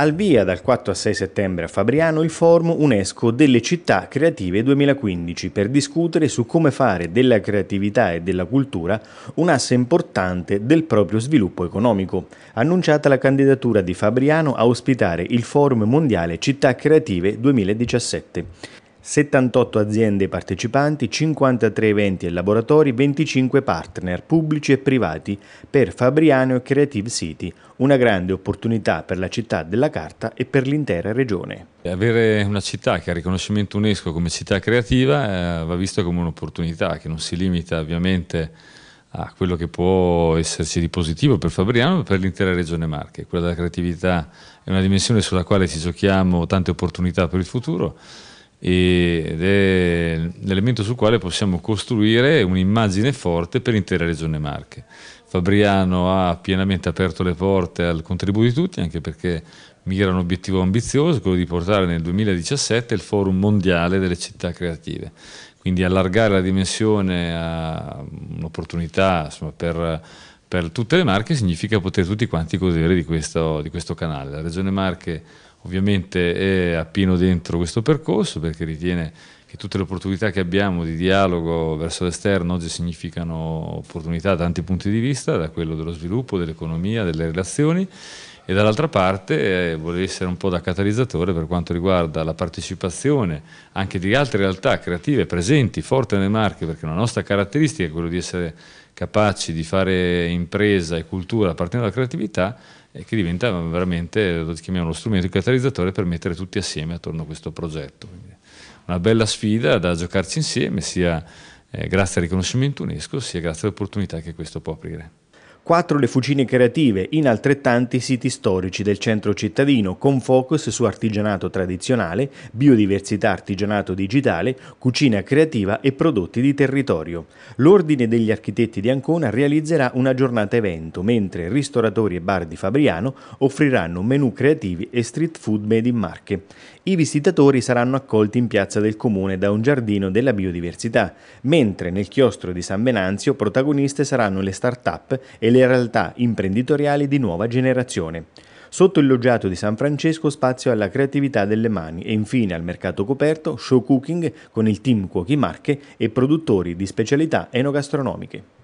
Al via dal 4 al 6 settembre a Fabriano il forum UNESCO delle città creative 2015 per discutere su come fare della creatività e della cultura un asse importante del proprio sviluppo economico. Annunciata la candidatura di Fabriano a ospitare il forum mondiale Città Creative 2017. 78 aziende partecipanti, 53 eventi e laboratori, 25 partner pubblici e privati per Fabriano e Creative City, una grande opportunità per la città della carta e per l'intera regione. Avere una città che ha riconoscimento UNESCO come città creativa eh, va visto come un'opportunità che non si limita ovviamente a quello che può esserci di positivo per Fabriano e per l'intera regione Marche. Quella della creatività è una dimensione sulla quale ci giochiamo tante opportunità per il futuro ed è l'elemento sul quale possiamo costruire un'immagine forte per l'intera regione Marche. Fabriano ha pienamente aperto le porte al contributo di tutti, anche perché mira un obiettivo ambizioso, quello di portare nel 2017 il forum mondiale delle città creative. Quindi allargare la dimensione a un'opportunità insomma, per per tutte le Marche significa poter tutti quanti godere di questo, di questo, canale. La Regione Marche ovviamente è a pieno dentro questo percorso perché ritiene che tutte le opportunità che abbiamo di dialogo verso l'esterno oggi significano opportunità da tanti punti di vista, da quello dello sviluppo, dell'economia, delle relazioni e dall'altra parte eh, vuole essere un po' da catalizzatore per quanto riguarda la partecipazione anche di altre realtà creative presenti, forti nelle marche, perché la nostra caratteristica è quella di essere capaci di fare impresa e cultura partendo dalla creatività, che diventa veramente, lo chiamiamo lo strumento catalizzatore per mettere tutti assieme attorno a questo progetto. Quindi una bella sfida da giocarci insieme, sia eh, grazie al riconoscimento UNESCO, sia grazie alle opportunità che questo può aprire quattro le fucine creative in altrettanti siti storici del centro cittadino, con focus su artigianato tradizionale, biodiversità artigianato digitale, cucina creativa e prodotti di territorio. L'Ordine degli Architetti di Ancona realizzerà una giornata evento, mentre ristoratori e bar di Fabriano offriranno menù creativi e street food made in Marche. I visitatori saranno accolti in piazza del comune da un giardino della biodiversità, mentre nel chiostro di San Venanzio protagoniste saranno le start-up e le realtà imprenditoriali di nuova generazione. Sotto il loggiato di San Francesco spazio alla creatività delle mani e infine al mercato coperto show cooking con il team Cuochi Marche e produttori di specialità enogastronomiche.